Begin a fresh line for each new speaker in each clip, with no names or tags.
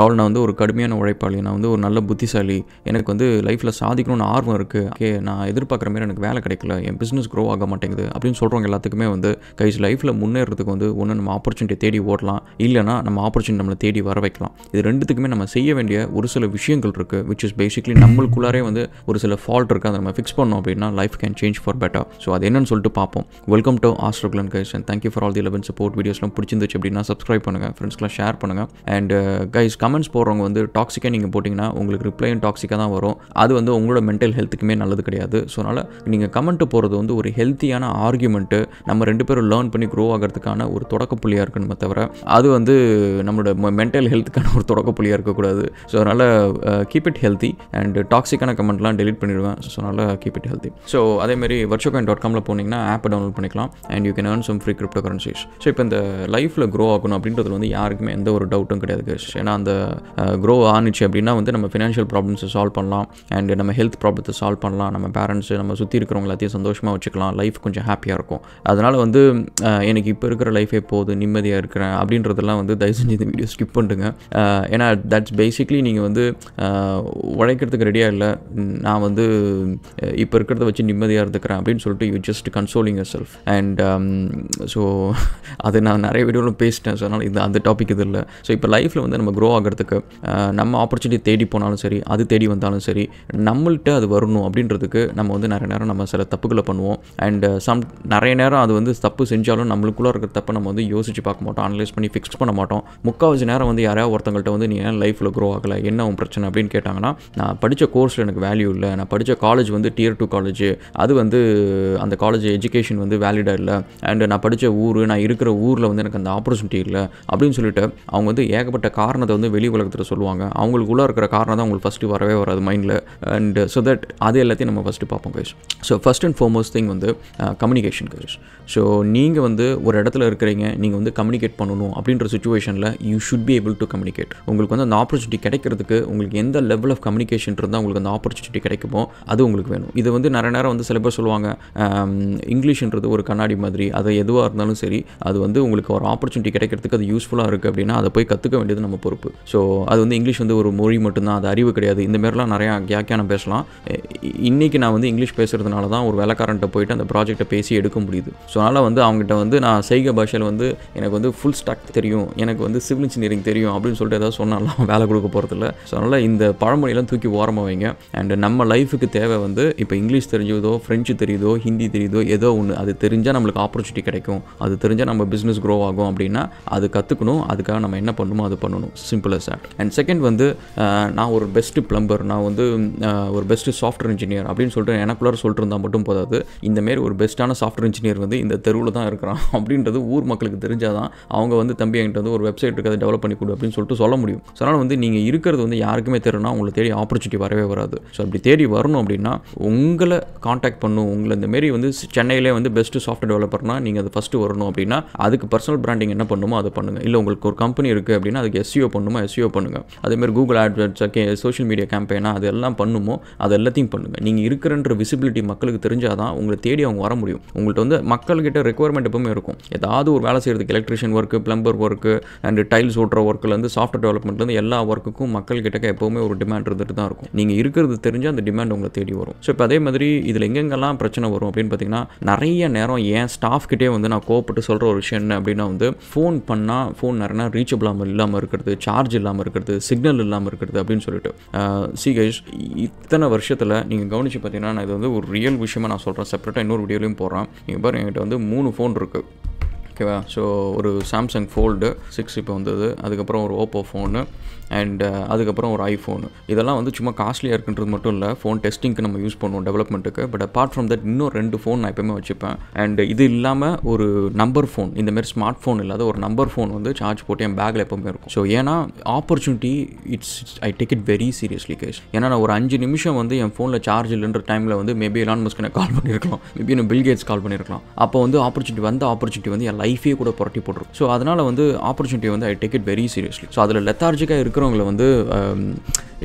ராகுல் நான் வந்து ஒரு கடுமையான உழைப்பாளி நான் வந்து ஒரு நல்ல புத்திசாலி எனக்கு வந்து லைஃப்பில் சாதிக்கணும்னு ஆர்வம் இருக்குது ஓகே நான் எதிர்பார்க்குற மாதிரி எனக்கு வேலை கிடைக்கல என் பிஸ்னஸ் க்ரோ ஆக மாட்டேங்குது அப்படின்னு சொல்கிறவங்க எல்லாத்துக்குமே வந்து கைஸ் லைஃப்பில் முன்னேறதுக்கு வந்து ஒன்று நம்ம ஆப்பர்ச்சுனிட்டி தேடி ஓடலாம் இல்லைனா நம்ம ஆப்பர்ச்சுனிட்டி நம்மளை தேடி வர வைக்கலாம் இது ரெண்டுத்துக்குமே நம்ம செய்ய வேண்டிய ஒரு சில விஷயங்கள் இருக்குது விச் இஸ் பேசிக்லி நம்மளுக்குள்ளாரே வந்து ஒரு சில ஃபால்ட் இருக்குது அதை நம்ம ஃபிக்ஸ் பண்ணோம் அப்படின்னா life can change for better so அது என்னன்னு சொல்லிட்டு பார்ப்போம் welcome to Astroclan guys and thank you for all the eleven support வீடியோஸ்லாம் பிடிச்சிருந்துச்சு அப்படின்னா சப்ஸ்கிரைப் பண்ணுங்கள் ஃப்ரெண்ட்ஸ்லாம் ஷேர் பண்ணுங்கள் and guys uh, come comments போடுறவங்க வந்து டாக்ஸிக்காக நீங்கள் போட்டிங்கன்னா உங்களுக்கு ரிப்ளையும் டாக்ஸிக்காக தான் வரும் அது வந்து உங்களோட மென்டல் ஹெல்த்துக்குமே நல்லது கிடையாது ஸோ அதனால் நீங்கள் கமெண்ட் போகிறது வந்து ஒரு ஹெல்த்தியான ஆர்குமெண்ட்டு நம்ம ரெண்டு பேரும் லேர்ன் பண்ணி க்ரோ ஆகிறதுக்கான ஒரு தொடக்க புள்ளியாக இருக்கணுமே தவிர அது வந்து நம்மளோட மென்டல் ஹெல்த்துக்கான ஒரு தொடக்க புள்ளியாக இருக்கக்கூடாது ஸோ அதனால் கீப் இட் ஹெல்த்தி அண்ட் டாக்ஸிக்கான கமெண்ட்லாம் டெலிட் பண்ணிடுவேன் ஸோ அதனால் கீப் இட் ஹெல்த்தி ஸோ அதேமாரி வர்ச்சோ காயின் டாட் காமில் போனீங்கன்னா ஆப்பை டவுன்லோட் பண்ணிக்கலாம் and you can earn some free cryptocurrencies so இப்போ இந்த லைஃப்பில் க்ரோ ஆகணும் அப்படின்றது வந்து யாருக்குமே எந்த ஒரு டவுட்டும் கிடையாது ஏன்னா அந்த க்ரோ ஆணுச்சு அப்படின்னா வந்து நம்ம ஃபினான்ஷியல் ப்ராப்ளம்ஸை சால்வ் பண்ணலாம் அண்ட் நம்ம ஹெல்த் ப்ராப்ளத்தை சால்வ் பண்ணலாம் நம்ம பேரண்ட்ஸு நம்ம சுற்றி இருக்கிறவங்க எல்லாத்தையும் சந்தோஷமாக வச்சுக்கலாம் லைஃப் கொஞ்சம் ஹாப்பியாக இருக்கும் அதனால் வந்து எனக்கு இப்போ இருக்கிற லைஃபே போது நிம்மதியாக இருக்கிறேன் அப்படின்றதெல்லாம் வந்து தயவு செஞ்சு இந்த வீடியோ ஸ்கிப் பண்ணுங்க ஏன்னா தட்ஸ் பேசிக்லி நீங்கள் வந்து உழைக்கிறதுக்கு ரெடியாக இல்லை நான் வந்து இப்போ இருக்கிறத வச்சு நிம்மதியாக இருந்துக்கிறேன் அப்படின்னு சொல்லிட்டு you just consoling yourself and so அது நான் நிறைய வீடியோவில் பேசிட்டேன் ஸோ அதனால் இது அந்த டாபிக் இது இல்லை ஸோ இப்போ லைஃப்பில் வந்து நம்ம க்ரோ உருவாகிறதுக்கு நம்ம ஆப்பர்ச்சுனிட்டி தேடி போனாலும் சரி அது தேடி வந்தாலும் சரி நம்மள்கிட்ட அது வரணும் அப்படின்றதுக்கு நம்ம வந்து நிறைய நேரம் நம்ம சில தப்புகளை பண்ணுவோம் அண்ட் சம் நிறைய நேரம் அது வந்து தப்பு செஞ்சாலும் நம்மளுக்குள்ளே இருக்கிற தப்பை நம்ம வந்து யோசிச்சு பார்க்க மாட்டோம் அனலைஸ் பண்ணி ஃபிக்ஸ் பண்ண மாட்டோம் முக்கால்வாசி நேரம் வந்து யாராவது ஒருத்தங்கள்ட்ட வந்து நீ ஏன் லைஃப்பில் க்ரோ ஆகலை என்ன உன் பிரச்சனை அப்படின்னு கேட்டாங்கன்னா நான் படித்த கோர்ஸில் எனக்கு வேல்யூ இல்லை நான் படித்த காலேஜ் வந்து டியர் டூ காலேஜ் அது வந்து அந்த காலேஜ் எஜுகேஷன் வந்து வேலிடாக இல்லை அண்ட் நான் படித்த ஊர் நான் இருக்கிற ஊரில் வந்து எனக்கு அந்த ஆப்பர்ச்சுனிட்டி இல்லை அப்படின்னு சொல்லிட்டு அவங்க வந்து ஏகப்பட்ட காரணத்தை வந்து வந்து வெளி உலகத்தில் சொல்லுவாங்க அவங்களுக்குள்ளே இருக்கிற காரணம் தான் உங்களுக்கு ஃபஸ்ட்டு வரவே வராது மைண்டில் அண்ட் ஸோ தட் அது எல்லாத்தையும் நம்ம ஃபஸ்ட்டு பார்ப்போம் guys so first and foremost thing வந்து கம்யூனிகேஷன் கைஸ் ஸோ நீங்கள் வந்து ஒரு இடத்துல இருக்கிறீங்க நீங்கள் வந்து கம்யூனிகேட் பண்ணணும் அப்படின்ற சுச்சுவேஷனில் you should be able to communicate உங்களுக்கு வந்து அந்த ஆப்பர்ச்சுனிட்டி கிடைக்கிறதுக்கு உங்களுக்கு எந்த லெவல் ஆஃப் கம்யூனிகேஷன் இருந்தால் உங்களுக்கு அந்த ஆப்பர்ச்சுனிட்டி கிடைக்குமோ அது உங்களுக்கு வேணும் இது வந்து நிறைய நேரம் வந்து சில பேர் சொல்லுவாங்க இங்கிலீஷ்ன்றது um, ஒரு கண்ணாடி மாதிரி அது எதுவாக இருந்தாலும் சரி அது வந்து உங்களுக்கு ஒரு ஆப்பர்ச்சுனிட்டி கிடைக்கிறதுக்கு அது யூஸ்ஃபுல்லாக இருக்குது அப்படின்னா அதை போய் கற்றுக்க வேண்டியது நம்ம பொறுப்பு ஸோ அது வந்து இங்கிலீஷ் வந்து ஒரு மொழி மட்டும்தான் அது அறிவு கிடையாது இந்த மாதிரிலாம் நிறையா வியாக்கியானம் பேசலாம் இன்றைக்கி நான் வந்து இங்கிலீஷ் பேசுகிறதுனால தான் ஒரு வேலைக்காரன்ட்ட போயிட்டு அந்த ப்ராஜெக்ட்டை பேசி எடுக்க முடியுது ஸோ அதனால் வந்து அவங்ககிட்ட வந்து நான் செய்க பாஷையில் வந்து எனக்கு வந்து ஃபுல் ஸ்டாக் தெரியும் எனக்கு வந்து சிவில் இன்ஜினியரிங் தெரியும் அப்படின்னு சொல்லிட்டு ஏதாவது சொன்னாலாம் வேலை கொடுக்க போகிறதில்ல ஸோ அதனால் இந்த பழமொழியெல்லாம் தூக்கி ஓரமாக வைங்க அண்ட் நம்ம லைஃபுக்கு தேவை வந்து இப்போ இங்கிலீஷ் தெரிஞ்சதோ ஃப்ரெஞ்சு தெரியுதோ ஹிந்தி தெரியுதோ ஏதோ ஒன்று அது தெரிஞ்சால் நம்மளுக்கு ஆப்பர்ச்சுனிட்டி கிடைக்கும் அது தெரிஞ்சால் நம்ம பிஸ்னஸ் க்ரோ ஆகும் அப்படின்னா அது கற்றுக்கணும் அதுக்காக நம்ம என்ன பண்ணணுமோ அது பண்ணணும் simple simple sir and second வந்து நான் ஒரு பெஸ்ட்டு பிளம்பர் நான் வந்து ஒரு பெஸ்ட்டு சாஃப்ட்வேர் இன்ஜினியர் அப்படின்னு சொல்லிட்டு எனக்குள்ளார சொல்லிட்டு இருந்தால் மட்டும் போதாது இந்தமாரி ஒரு பெஸ்ட்டான சாஃப்ட்வேர் இன்ஜினியர் வந்து இந்த தெருவில் தான் இருக்கிறான் அப்படின்றது ஊர் மக்களுக்கு தெரிஞ்சால் தான் அவங்க வந்து தம்பி என்கிட்ட வந்து ஒரு வெப்சைட் இருக்குது டெவலப் பண்ணி கொடு அப்படின்னு சொல்லிட்டு சொல்ல முடியும் ஸோ அதனால் வந்து நீங்கள் இருக்கிறது வந்து யாருக்குமே தெரியும்னா உங்களை தேடி ஆப்பர்ச்சுனிட்டி வரவே வராது ஸோ அப்படி தேடி வரணும் அப்படின்னா உங்களை காண்டாக்ட் பண்ணும் உங்களை இந்தமாரி வந்து சென்னையிலே வந்து பெஸ்ட்டு சாஃப்ட்வேர் டெவலப்பர்னால் நீங்கள் அது ஃபஸ்ட்டு வரணும் அப்படின்னா அதுக்கு பர்சனல் பிராண்டிங் என்ன பண்ணுமோ அதை பண்ணுங்கள் இல்லை உங்களுக்கு ஒரு கம்பெனி இருக்குது அப்படின்னா அதுக்கு எஸ்சிஓ e பண்ணுமா அதிகமாக எஸ்யோ பண்ணுங்கள் அதேமாதிரி கூகுள் ஆட்வெட்ஸ் கே சோஷியல் மீடியா கேம்பெயினாக அது எல்லாம் பண்ணுமோ அது எல்லாத்தையும் பண்ணுங்கள் நீங்கள் இருக்கிறன்ற விசிபிலிட்டி மக்களுக்கு தெரிஞ்சால் தான் உங்களை தேடி அவங்க வர முடியும் உங்கள்கிட்ட வந்து மக்கள்கிட்ட ரெக்குயர்மெண்ட் எப்பவுமே இருக்கும் ஏதாவது ஒரு வேலை செய்கிறதுக்கு electrician work plumber work and tiles ஓட்டுற ஒர்க்லேருந்து சாஃப்ட்வேர் டெவலப்மெண்ட்லேருந்து எல்லா ஒர்க்குக்கும் மக்கள்கிட்ட எப்போவுமே ஒரு டிமாண்ட் இருந்துட்டு தான் இருக்கும் நீங்கள் இருக்கிறது தெரிஞ்சால் அந்த டிமாண்ட் உங்களை தேடி வரும் ஸோ இப்போ அதே மாதிரி இதில் எங்கெங்கெல்லாம் பிரச்சனை வரும் அப்படின்னு பார்த்தீங்கன்னா நிறைய நேரம் ஏன் ஸ்டாஃப் கிட்டே வந்து நான் கோவப்பட்டு சொல்கிற ஒரு விஷயம் என்ன அப்படின்னா வந்து ஃபோன் பண்ணால் ஃபோன் நிறையா ரீச்சபிளாமல் இல்லாமல் இருக்கிறது சார்ஜ் சார்ஜ் இல்லாமல் இருக்கிறது சிக்னல் இல்லாமல் இருக்கிறது அப்படின்னு சொல்லிட்டு சிகேஷ் இத்தனை வருஷத்தில் நீங்கள் கவனித்து பார்த்தீங்கன்னா நான் இது வந்து ஒரு ரியல் விஷயமாக நான் சொல்கிறேன் செப்பரேட்டாக இன்னொரு வீடியோலையும் போகிறேன் நீங்கள் பாருங்கள் என்கிட்ட வந்து மூணு ஃபோன் இருக்குது ஓகேவா ஸோ ஒரு சாம்சங் ஃபோல்டு சிக்ஸ் இப்போ வந்தது அதுக்கப்புறம் ஒரு ஓப்போ ஃபோனு அண்ட் அதுக்கப்புறம் ஒரு ஐஃபோனு இதெல்லாம் வந்து சும்மா காஸ்ட்லியாக இருக்குன்றது மட்டும் இல்லை ஃபோன் டெஸ்டிங்க்கு நம்ம யூஸ் பண்ணுவோம் டெவலப்மெண்ட்டுக்கு பட் அப்பார்ட் ஃப்ரம் தட் இன்னும் ரெண்டு ஃபோன் நான் எப்பவுமே வச்சுப்பேன் அண்ட் இது இல்லாமல் ஒரு நம்பர் ஃபோன் இந்தமாரி ஸ்மார்ட் ஃபோன் இல்லாத ஒரு நம்பர் ஃபோன் வந்து சார்ஜ் போட்டு என் பேக்கில் எப்பவுமே இருக்கும் ஸோ ஏன்னா opportunity it's I take it very seriously cause ஏன்னா நான் ஒரு அஞ்சு நிமிஷம் வந்து என் ஃபோனில் சார்ஜ் இல்லைன்ற டைமில் வந்து மேபி எலான் மஸ்க் எனக்கு கால் பண்ணியிருக்கலாம் மேபி நான் பில்கேட்ஸ் கால் பண்ணியிருக்கலாம் அப்போ வந்து ஆப்பர்ச்சுனிட்டி வந்த ஆப்பர்ச்சுனிட்டி வந்து என் லைஃபே கூட புரட்டி போட்டுரும் ஸோ அதனால் வந்து ஆப்பர்ச்சுனிட்டி வந்து I take it very seriously so அதில் லெத்தார்ஜிக்காக இருக்கிறவங்களை வந்து um,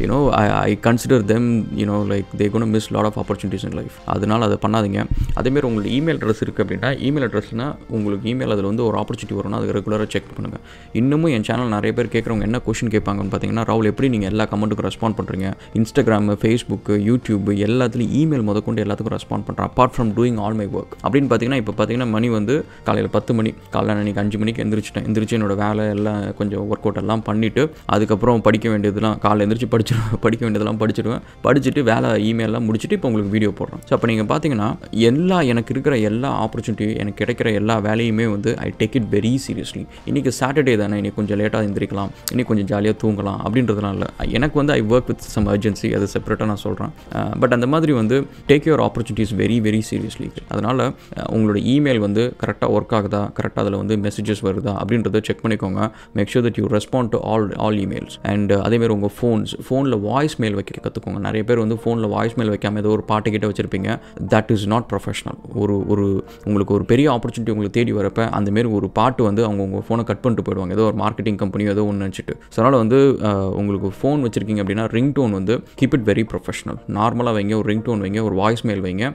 you know I I consider them you know like they gonna miss lot of opportunities in life அதனால் அதை பண்ணாதீங்க அதேமாதிரி உங்களுக்கு இமெயில் அட்ரஸ் இருக்குது அப்படின்னா இமெயில் அட்ரஸ்னால் உங்களுக்கு இமெயில் அதில் வந்து ஒரு ஆப்பர்ச்சுனிட்டி வரும்னா அது ரெகுலராக செக் பண்ணுங்கள் இன்னமும் என் சேனல் நிறைய பேர் கேட்குறவங்க என்ன கொஷின் கேட்பாங்கன்னு பார்த்தீங்கன்னா ராகுல் எப்படி நீங்கள் எல்லா கமெண்ட்டுக்கும் ரெஸ்பாண்ட் பண்ணுறீங்க இன்ஸ்டாகிராமு ஃபேஸ்புக்கு யூடியூப் எல்லாத்துலையும் இமெயில் முதற்கொண்டு எல்லாத்துக்கும் ரெஸ்பாண்ட் பண்ணுறேன் apart from doing all my work அப்படின்னு பார்த்தீங்கன்னா இப்போ பார்த்தீங்கன்னா மணி வந்து காலையில் பத்து மணி காலையில் அன்றைக்கி அஞ்சு மணிக்கு எந்திரிச்சிட்டேன் எந்திரிச்சு என்னோடய வேலை எல்லாம் கொஞ்சம் ஒர்க் அவுட் எல்லாம் பண்ணிவிட்டு அதுக்கப்புறம் படிக்க வேண்டியதுலாம் காலையில் எந்திரிச்சு படி படிச்சிருவேன் படிக்க வேண்டியதெல்லாம் படிச்சிடுவேன் படிச்சுட்டு வேலை இமெயிலெலாம் முடிச்சுட்டு இப்போ உங்களுக்கு வீடியோ போடுறேன் ஸோ அப்போ நீங்கள் பார்த்தீங்கன்னா எல்லா எனக்கு இருக்கிற எல்லா ஆப்பர்ச்சுனிட்டி எனக்கு கிடைக்கிற எல்லா வேலையுமே வந்து I take it very seriously இன்றைக்கி சாட்டர்டே தானே இன்றைக்கி கொஞ்சம் லேட்டாக எந்திரிக்கலாம் இன்றைக்கி கொஞ்சம் ஜாலியாக தூங்கலாம் அப்படின்றதுலாம் இல்லை எனக்கு வந்து I work with some urgency அது செப்பரேட்டாக நான் சொல்கிறேன் பட் அந்த மாதிரி வந்து take your opportunities very very seriously அதனால் உங்களோட இமெயில் வந்து கரெக்டாக ஒர்க் ஆகுதா கரெக்டாக அதில் வந்து மெசேஜஸ் வருதா அப்படின்றத செக் பண்ணிக்கோங்க make sure that you respond to all all emails and அதேமாதிரி உங்கள் ஃபோன்ஸ் ஃபோன் ஃபோனில் வாய்ஸ் மெயில் வைக்க கற்றுக்கோங்க நிறைய பேர் வந்து ஃபோனில் வாய்ஸ் மெயில் வைக்காமல் ஏதோ ஒரு பாட்டு கிட்ட வச்சுருப்பீங்க தட் இஸ் நாட் ப்ரொஃபஷனல் ஒரு ஒரு உங்களுக்கு ஒரு பெரிய ஆப்பர்ச்சுனிட்டி உங்களுக்கு தேடி வரப்போ அந்தமாரி ஒரு பாட்டு வந்து அவங்க உங்கள் ஃபோனை கட் பண்ணிட்டு போயிடுவாங்க ஏதோ ஒரு மார்க்கெட்டிங் கம்பெனியோ ஏதோ ஒன்று நினச்சிட்டு ஸோ அதனால் வந்து உங்களுக்கு ஃபோன் வச்சுருக்கீங்க அப்படின்னா ரிங் டோன் வந்து கீப் இட் வெரி ப்ரொஃபஷனல் நார்மலாக வைங்க ஒரு ரிங் டோன் வைங்க ஒரு வாய்ஸ் மெயில் வைங்க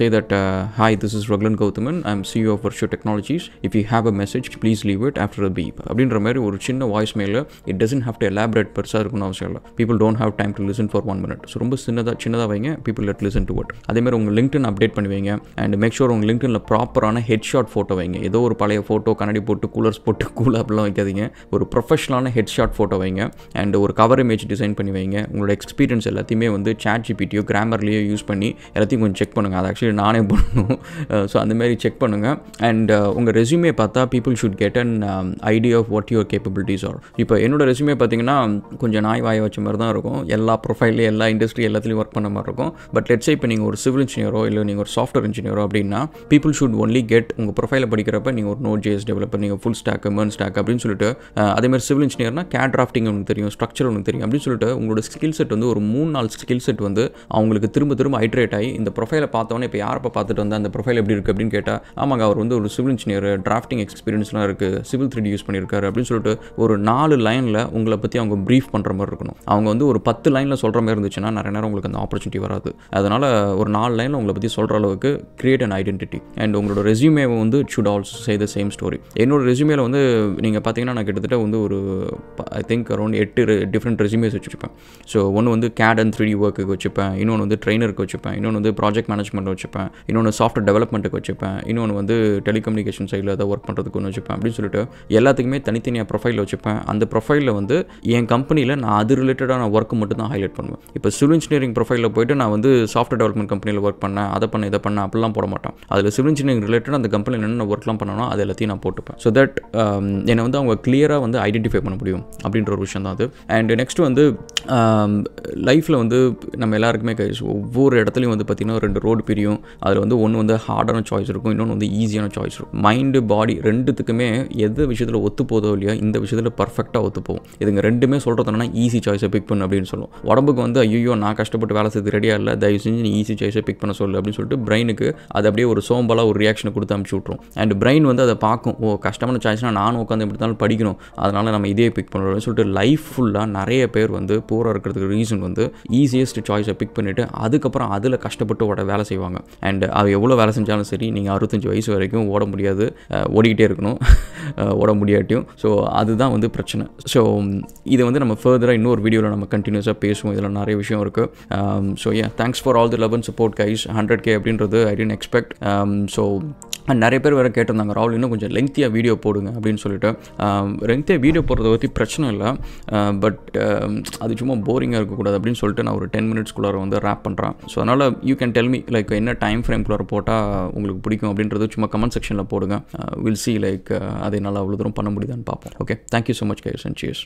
say that hi this is Ragulan Gauthaman I am CEO of Varsho technologies if you have a message please leave it after beep அப்படின்ற மாதிரி ஒரு சின்ன voice mail it doesn't have to elaborate பெருசாக இருக்கணும் அவசியம் இல்லை people don't have time to listen for one minute so ரொம்ப சின்னதாக சின்னதாக வைங்க பீப்புள் லெட் லிசன் டு அதே அதேமாதிரி உங்கள் லிங்க்டின் அப்டேட் பண்ணுவீங்க அண்ட் மேக் ஷோர் உங்கள் லிங்க்டினில் ப்ராப்பரான ஹெட்ஷாட் ஃபோட்டோ வைங்க ஏதோ ஒரு பழைய ஃபோட்டோ கண்ணாடி போட்டு கூலர்ஸ் போட்டு கூல அப்படிலாம் வைக்காதீங்க ஒரு ப்ரொஃபஷனலான ஹெட்ஷாட் ஃபோட்டோ வைங்க அண்ட் ஒரு கவர் இமேஜ் டிசைன் பண்ணி வைங்க உங்களோட எக்ஸ்பீரியன்ஸ் எல்லாத்தையுமே வந்து சாட் ஜிபிட்டியோ கிராமர்லேயோ யூஸ் பண்ணி எல்லாத்தையும் கொஞ்சம் செக் பண்ணுங்கள் அது ஆக்சுவலி நானே பண்ணணும் ஸோ அந்தமாரி செக் பண்ணுங்கள் அண்ட் uh, உங்கள் ரெசியூமே பார்த்தா people should get and idea of what your capabilities are இப்போ என்னோட ரெசியூமே பார்த்தீங்கன்னா கொஞ்சம் நாய் வாய வச்ச மாதிரி தான் தான் இருக்கும் எல்லா ப்ரொஃபைல்லையும் எல்லா இண்டஸ்ட்ரி எல்லாத்துலேயும் ஒர்க் பண்ண மாதிரி இருக்கும் பட் லெட்ஸ் இப்போ நீங்கள் ஒரு சிவில் இன்ஜினியரோ இல்லை நீங்கள் ஒரு சாஃப்ட்வேர் இன்ஜினியரோ அப்படின்னா பீப்புள் ஷுட் ஒன்லி கெட் உங்கள் ப்ரொஃபைலை படிக்கிறப்ப நீங்கள் ஒரு நோட் ஜேஎஸ் டெவலப்பர் நீங்கள் ஃபுல் ஸ்டாக் மேன் ஸ்டாக் அப்படின்னு சொல்லிட்டு அதேமாதிரி சிவில் இன்ஜினியர்னா கேட் டிராஃப்டிங் ஒன்று தெரியும் ஸ்ட்ரக்சர் ஒன்று தெரியும் அப்படின்னு சொல்லிட்டு உங்களோட ஸ்கில் செட் வந்து ஒரு மூணு நாலு ஸ்கில் செட் வந்து அவங்களுக்கு திரும்ப திரும்ப ஹைட்ரேட் ஆகி இந்த ப்ரொஃபைலை பார்த்தோன்னே இப்போ யாரப்போ பார்த்துட்டு வந்தால் அந்த ப்ரொஃபைல் எப்படி இருக்குது அப்படின்னு கேட்டால் ஆமாங்க அவர் வந்து ஒரு சிவில் இன்ஜினியர் டிராஃப்டிங் எக்ஸ்பீரியன்ஸ்லாம் இருக்குது சிவில் த்ரீ யூஸ் பண்ணியிருக்காரு அப்படின்னு சொல்லிட்டு ஒரு நாலு லைனில் உங்களை பற்றி அவங்க ப்ரீஃப் பண்ணுற மாதிரி இருக்கணும் அவங்க வந்து வந்து ஒரு பத்து லைனில் சொல்கிற மாதிரி இருந்துச்சுன்னா நிறைய நேரம் உங்களுக்கு அந்த ஆப்பர்ச்சுனிட்டி வராது அதனால் ஒரு நாலு லைனில் உங்களை பற்றி சொல்கிற அளவுக்கு கிரியேட் அண்ட் ஐடென்டிட்டி அண்ட் உங்களோட ரெசியூமே வந்து should also say the same story என்னோட ரெசியூமேல வந்து நீங்கள் பார்த்தீங்கன்னா நான் கிட்டத்தட்ட வந்து ஒரு ஐ திங்க் அரௌண்ட் எட்டு டிஃப்ரெண்ட் ரெசியூமேஸ் வச்சுருப்பேன் ஸோ ஒன்று வந்து கேட் அண்ட் த்ரீ டி ஒர்க்குக்கு வச்சுப்பேன் இன்னொன்று வந்து ட்ரெயினருக்கு வச்சுப்பேன் இன்னொன்று வந்து ப்ராஜெக்ட் மேனேஜ்மெண்ட் வச்சுப்பேன் இன்னொன்று சாஃப்ட்வேர் டெவலப்மெண்ட்டுக்கு வச்சுப்பேன் இன்னொன்று வந்து டெலிகம்யூனிகேஷன் சைடில் ஏதாவது ஒர்க் பண்ணுறதுக்கு ஒன்று வச்சுப்பேன் அப்படின்னு சொல்லிட்டு எல்லாத்துக்குமே தனித்தனியாக ப்ரொஃபைல் வச்சுப்பேன் அந்த ப்ரொஃபைலில் வந்து என் கம்பெனியில் நான் அது ரிலேட்டடான நான் ஒர்க் மட்டும் தான் ஹைலைட் பண்ணுவேன் இப்போ சிவில் இன்ஜினியரிங் ப்ரொஃபைலில் போயிட்டு நான் வந்து சாஃப்ட்வேர் டெவலப்மெண்ட் கம்பெனியில் ஒர்க் பண்ணேன் அதை பண்ண இதை பண்ண அப்படிலாம் போட மாட்டேன் அதில் சிவில் இன்ஜினியரிங் ரிலேட்டட் அந்த கம்பெனியில் என்னென்ன ஒர்க்லாம் பண்ணணும் அது எல்லாத்தையும் நான் போட்டுப்பேன் ஸோ தட் um, என்னை வந்து அவங்க கிளியராக வந்து ஐடென்டிஃபை பண்ண முடியும் அப்படின்ற ஒரு விஷயம் தான் அது அண்ட் நெக்ஸ்ட் வந்து um, லைஃப்பில் வந்து நம்ம எல்லாருக்குமே ஒவ்வொரு இடத்துலையும் வந்து பார்த்திங்கன்னா ரெண்டு ரோடு பிரியும் அதில் வந்து ஒன்று வந்து ஹார்டான சாய்ஸ் இருக்கும் இன்னொன்று வந்து ஈஸியான சாய்ஸ் இருக்கும் மைண்டு பாடி ரெண்டுத்துக்குமே எந்த விஷயத்தில் ஒத்து போதோ இல்லையா இந்த விஷயத்தில் பர்ஃபெக்டாக ஒத்து போகும் இதுங்க ரெண்டுமே சொல்கிறதுனா ஈஸி சாய்ஸை பிக் பண்ணு அப்படின்னு சொல்லுவோம் உடம்புக்கு வந்து ஐயோ நான் கஷ்டப்பட்டு வேலை செய்து ரெடியாக இல்லை தயவு செஞ்சு நீ ஈஸி சாய்ஸை பிக் பண்ண சொல்லு அப்படின்னு சொல்லிட்டு பிரெயினுக்கு அது அப்படியே ஒரு சோம்பலாக ஒரு ரியாக்ஷனை கொடுத்து அமுச்சு விட்ரும் அண்ட் பிரெயின் வந்து அதை பார்க்கும் ஓ கஷ்டமான சாய்ஸ்னால் நானும் உட்காந்து எப்படி இருந்தாலும் படிக்கணும் அதனால் நம்ம இதே பிக் பண்ணணும்னு சொல்லிட்டு லைஃப் ஃபுல்லாக நிறைய பேர் வந்து பூராக இருக்கிறதுக்கு ரீசன் வந்து ஈஸியஸ்ட் சாய்ஸை பிக் பண்ணிவிட்டு அதுக்கப்புறம் அதில் கஷ்டப்பட்டு ஓட வேலை செய்வாங்க அண்ட் அது எவ்வளோ வேலை செஞ்சாலும் சரி நீங்கள் அறுபத்தஞ்சு வயசு வரைக்கும் ஓட முடியாது ஓடிக்கிட்டே இருக்கணும் ஓட முடியாட்டியும் ஸோ அதுதான் வந்து பிரச்சனை ஸோ இதை வந்து நம்ம ஃபர்தராக இன்னொரு வீடியோவில் நம்ம நம்ம கண்டினியூஸாக பேசுவோம் இதில் நிறைய விஷயம் இருக்குது ஸோ ஏன் thanks for all the love and support guys hundred K அப்படின்றது ஐ டென்ட் எக்ஸ்பெக்ட் ஸோ நிறைய பேர் வேறு கேட்டிருந்தாங்க ராகுல் இன்னும் கொஞ்சம் லெங்க்த்தியாக வீடியோ போடுங்க அப்படின்னு சொல்லிட்டு லெங்க்த்தியாக um, வீடியோ போடுறத பற்றி பிரச்சனை இல்லை பட் uh, um, அது சும்மா போரிங்காக இருக்கக்கூடாது அப்படின்னு சொல்லிட்டு நான் ஒரு டென் மினிட்ஸ்குள்ளார வந்து ரேப் பண்ணுறேன் ஸோ அதனால் you can tell me like என்ன டைம் ஃப்ரேம்குள்ளார போட்டால் உங்களுக்கு பிடிக்கும் அப்படின்றது சும்மா கமெண்ட் செக்ஷனில் போடுங்க வில் சி லைக் அதை நல்லா அவ்வளோ தூரம் பண்ண முடியுதான்னு பார்ப்போம் okay thank you so much guys and cheese